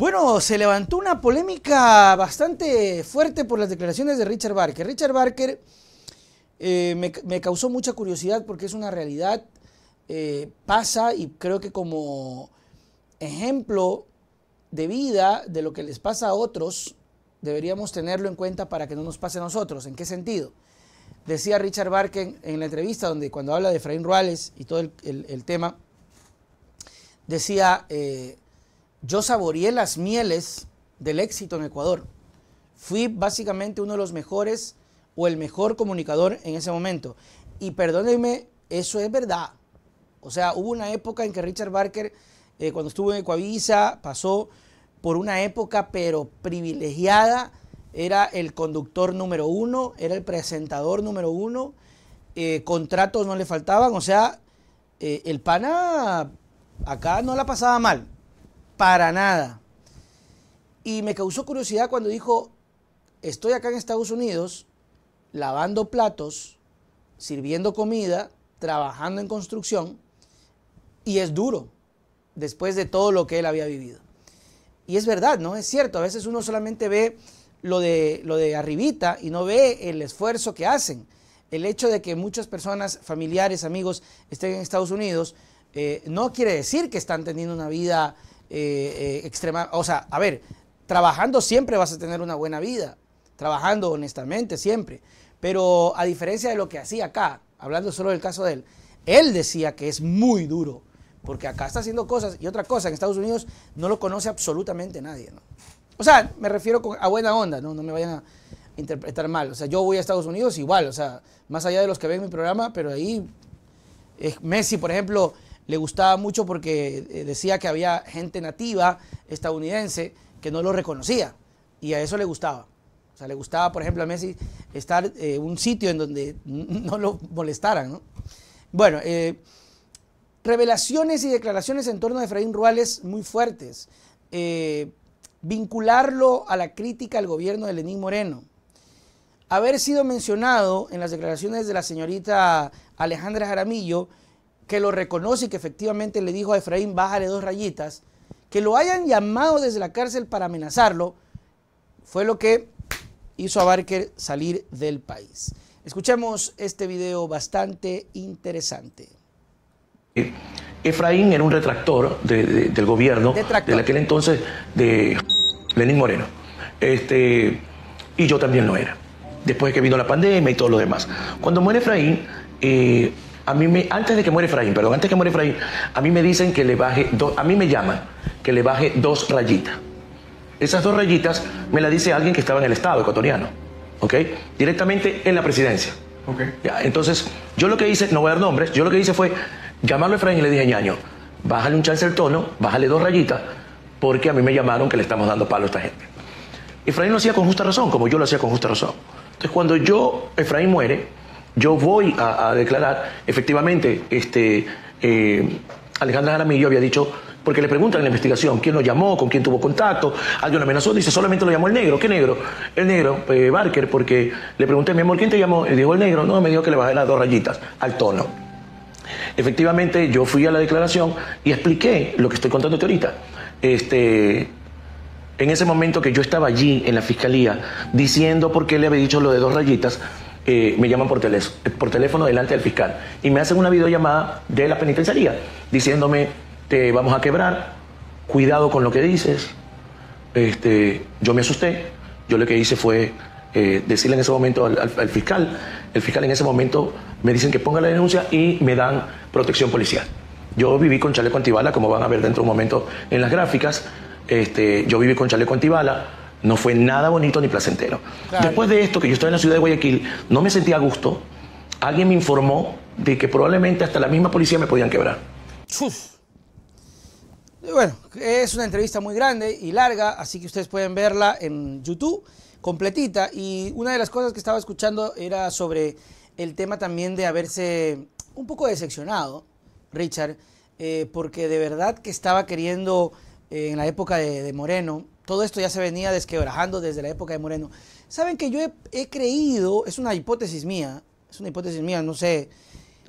Bueno, se levantó una polémica bastante fuerte por las declaraciones de Richard Barker. Richard Barker eh, me, causó mucha curiosidad porque es una realidad, eh, pasa y creo que como ejemplo de vida de lo que les pasa a otros, deberíamos tenerlo en cuenta para que no nos pase a nosotros. ¿En qué sentido? Decía Richard Barker en, la entrevista donde cuando habla de Efraín Ruales y todo el, tema, decía, eh, yo saboreé las mieles del éxito en Ecuador. Fui básicamente uno de los mejores o el mejor comunicador en ese momento. Y perdónenme, eso es verdad. O sea, hubo una época en que Richard Barker, eh, cuando estuvo en Ecuavisa, pasó por una época pero privilegiada. Era el conductor número uno, era el presentador número uno, eh, contratos no le faltaban, o sea, eh, el pana acá no la pasaba mal para nada. Y me causó curiosidad cuando dijo, estoy acá en Estados Unidos lavando platos, sirviendo comida, trabajando en construcción, y es duro después de todo lo que él había vivido. Y es verdad, ¿no? Es cierto, a veces uno solamente ve lo de, lo de arribita y no ve el esfuerzo que hacen. El hecho de que muchas personas, familiares, amigos, estén en Estados Unidos, eh, no quiere decir que están teniendo una vida eh, eh, extrema, o sea, a ver, trabajando siempre vas a tener una buena vida, trabajando honestamente siempre, pero a diferencia de lo que hacía acá, hablando solo del caso de él, él decía que es muy duro, porque acá está haciendo cosas y otra cosa, en Estados Unidos no lo conoce absolutamente nadie, O sea, me refiero a buena onda, ¿no? No me vayan a interpretar mal. O sea, yo voy a Estados Unidos igual, o sea, más allá de los que ven mi programa, pero ahí es Messi, por ejemplo, le gustaba mucho porque eh, decía que había gente nativa estadounidense que no lo reconocía y a eso le gustaba. O sea, le gustaba, por ejemplo, a Messi estar en eh, un sitio en donde no lo molestaran. Bueno, eh, revelaciones y declaraciones en torno a Efraín Ruales muy fuertes. vincularlo a la crítica al gobierno de Lenín Moreno. Haber sido mencionado en las declaraciones de la señorita Alejandra Jaramillo que lo reconoce y que efectivamente le dijo a Efraín, bájale dos rayitas, que lo hayan llamado desde la cárcel para amenazarlo, fue lo que hizo a Barker salir del país. Escuchemos este video bastante interesante. Efraín era un retractor del gobierno de aquel entonces de Lenín Moreno. Este, y yo también lo era. Después que vino la pandemia y todo lo demás. Cuando muere Efraín, eh, a mí me, antes de que muere Efraín, perdón, antes de que muere Efraín, a mí me dicen que le baje, a mí me llaman que le baje dos rayitas. Esas dos rayitas me las dice alguien que estaba en el Estado ecuatoriano, ¿ok? Directamente en la presidencia. Ya, entonces, yo lo que hice, no voy a dar nombres, yo lo que hice fue llamarlo a Efraín y le dije, ñaño, bájale un chance el tono, bájale dos rayitas, porque a mí me llamaron que le estamos dando palo a esta gente. Efraín lo hacía con justa razón, como yo lo hacía con justa razón. Entonces, cuando yo, Efraín muere, yo voy a, declarar, efectivamente, este, eh, Alejandra Jaramillo había dicho, porque le preguntan en la investigación quién lo llamó, con quién tuvo contacto, alguien lo amenazó, dice, solamente lo llamó el negro, ¿qué negro? El negro, eh, Barker, porque le pregunté, mi amor, ¿quién te llamó? Y dijo el negro, no, me dijo que le bajé las dos rayitas al tono. Efectivamente, yo fui a la declaración y expliqué lo que estoy contándote ahorita. Este, en ese momento que yo estaba allí en la fiscalía diciendo por qué le había dicho lo de dos rayitas, eh, me llaman por teléfono, delante del fiscal y me hacen una videollamada de la penitenciaría diciéndome, te vamos a quebrar, cuidado con lo que dices. Este, yo me asusté, yo lo que hice fue eh, decirle en ese momento al, fiscal, el fiscal en ese momento me dicen que ponga la denuncia y me dan protección policial. Yo viví con chaleco antibala, como van a ver dentro de un momento en las gráficas, este, yo viví con chaleco antibala, no fue nada bonito ni placentero. Después de esto, que yo estaba en la ciudad de Guayaquil, no me sentía a gusto. Alguien me informó de que probablemente hasta la misma policía me podían quebrar. Uf. Bueno, es una entrevista muy grande y larga, así que ustedes pueden verla en YouTube completita. Y una de las cosas que estaba escuchando era sobre el tema también de haberse un poco decepcionado, Richard, eh, porque de verdad que estaba queriendo en la época de, Moreno. Todo esto ya se venía desquebrajando desde la época de Moreno. Saben que yo he, creído, es una hipótesis mía, es una hipótesis mía, no sé,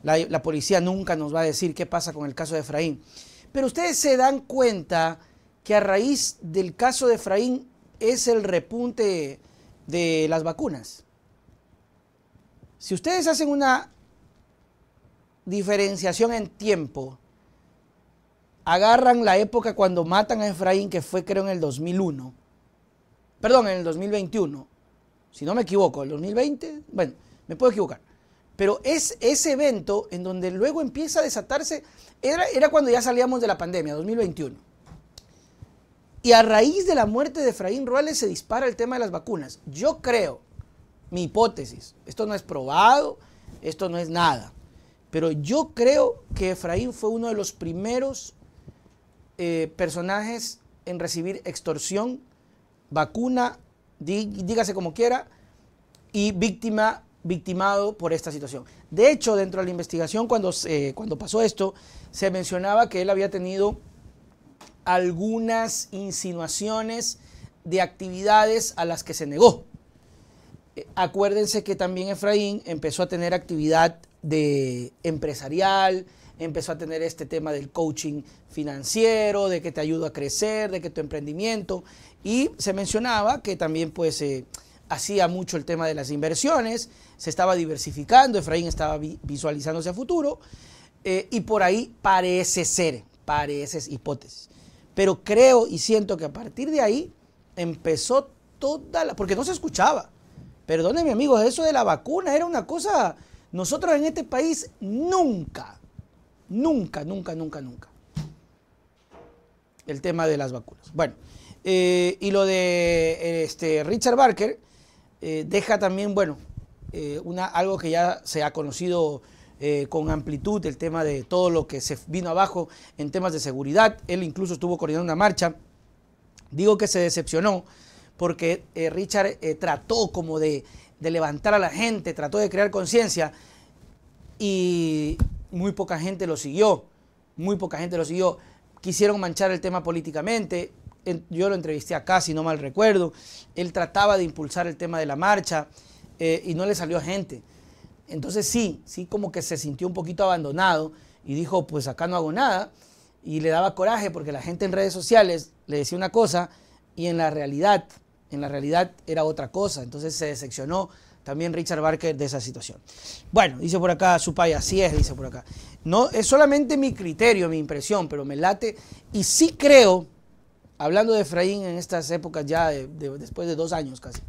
la, la, policía nunca nos va a decir qué pasa con el caso de Efraín. Pero ustedes se dan cuenta que a raíz del caso de Efraín es el repunte de las vacunas. Si ustedes hacen una diferenciación en tiempo, agarran la época cuando matan a Efraín, que fue creo en el 2001, perdón, en el 2021, si no me equivoco, el 2020, bueno, me puedo equivocar. Pero es ese evento en donde luego empieza a desatarse, era, era cuando ya salíamos de la pandemia, 2021. Y a raíz de la muerte de Efraín Ruales se dispara el tema de las vacunas. Yo creo, mi hipótesis, esto no es probado, esto no es nada, pero yo creo que Efraín fue uno de los primeros eh, personajes en recibir extorsión, vacuna, dígase como quiera, y víctima, victimado por esta situación. De hecho, dentro de la investigación, cuando, cuando pasó esto, se mencionaba que él había tenido algunas insinuaciones de actividades a las que se negó. Eh, acuérdense que también Efraín empezó a tener actividad de empresarial, empezó a tener este tema del coaching financiero, de que te ayuda a crecer, de que tu emprendimiento. Y se mencionaba que también pues eh, hacía mucho el tema de las inversiones, se estaba diversificando, Efraín estaba visualizándose a futuro. Eh, y por ahí parece ser, parece hipótesis. Pero creo y siento que a partir de ahí empezó toda la... porque no se escuchaba. Perdónenme amigos, eso de la vacuna era una cosa... Nosotros en este país nunca, Nunca, nunca, nunca, nunca. El tema de las vacunas. Bueno, eh, y lo de este, Richard Barker eh, deja también, bueno, eh, una, algo que ya se ha conocido con amplitud, el tema de todo lo que se vino abajo en temas de seguridad. Él incluso estuvo coordinando una marcha. Digo que se decepcionó porque Richard trató como de, de levantar a la gente, trató de crear conciencia y muy poca gente lo siguió, muy poca gente lo siguió. Quisieron manchar el tema políticamente, yo lo entrevisté acá, si no mal recuerdo, él trataba de impulsar el tema de la marcha eh, y no le salió gente. Entonces sí, sí como que se sintió un poquito abandonado y dijo, pues acá no hago nada. Y le daba coraje porque la gente en redes sociales le decía una cosa y en la realidad en la realidad era otra cosa. Entonces se decepcionó también Richard Barker de esa situación. Bueno, dice por acá su así es, dice por acá. No, es solamente mi criterio, mi impresión, pero me late. Y sí creo, hablando de Efraín en estas épocas ya, después de dos años casi,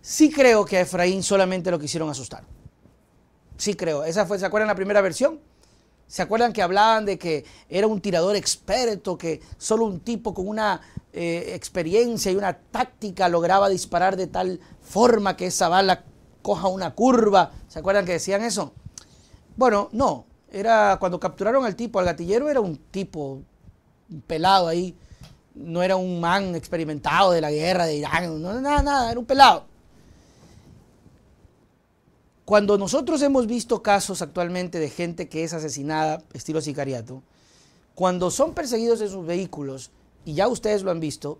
sí creo que a Efraín solamente lo quisieron asustar. Sí creo. Esa fue, ¿se acuerdan la primera versión? ¿Se acuerdan que hablaban de que era un tirador experto, que solo un tipo con una eh, experiencia y una táctica lograba disparar de tal forma que esa bala coja una curva. ¿Se acuerdan que decían eso? Bueno, no. Era cuando capturaron al tipo, al gatillero era un tipo pelado ahí. No era un man experimentado de la guerra de Irán, no, nada, nada, era un pelado. Cuando nosotros hemos visto casos actualmente de gente que es asesinada, estilo sicariato, cuando son perseguidos en sus vehículos, y ya ustedes lo han visto,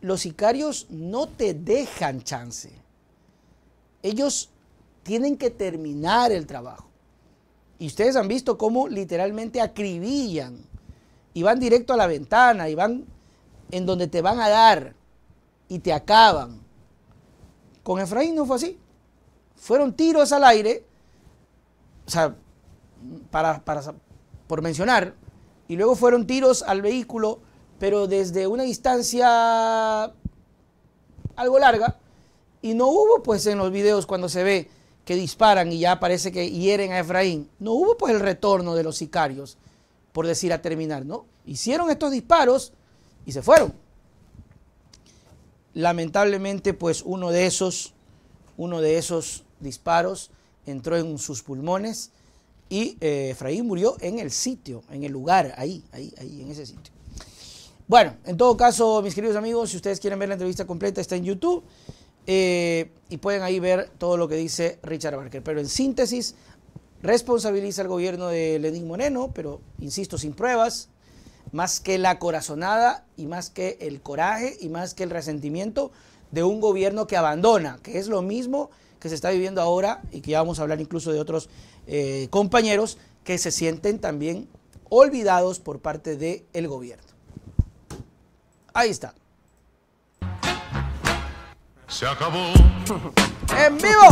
los sicarios no te dejan chance. Ellos tienen que terminar el trabajo. Y ustedes han visto cómo literalmente acribillan y van directo a la ventana y van en donde te van a dar y te acaban. Con Efraín no fue así. Fueron tiros al aire, o sea, para, para, por mencionar, y luego fueron tiros al vehículo pero desde una distancia algo larga. Y no hubo pues en los videos cuando se ve que disparan y ya parece que hieren a Efraín. No hubo pues el retorno de los sicarios, por decir a terminar, ¿no? Hicieron estos disparos y se fueron. Lamentablemente pues uno de esos, uno de esos disparos entró en sus pulmones y eh, Efraín murió en el sitio, en el lugar, ahí, ahí, ahí, en ese sitio. Bueno, en todo caso, mis queridos amigos, si ustedes quieren ver la entrevista completa, está en YouTube eh, y pueden ahí ver todo lo que dice Richard Barker. Pero en síntesis, responsabiliza al gobierno de Lenín Moreno, pero insisto, sin pruebas, más que la corazonada y más que el coraje y más que el resentimiento de un gobierno que abandona, que es lo mismo que se está viviendo ahora y que ya vamos a hablar incluso de otros eh, compañeros que se sienten también olvidados por parte del gobierno. Ahí está. Se acabó. ¡En vivo!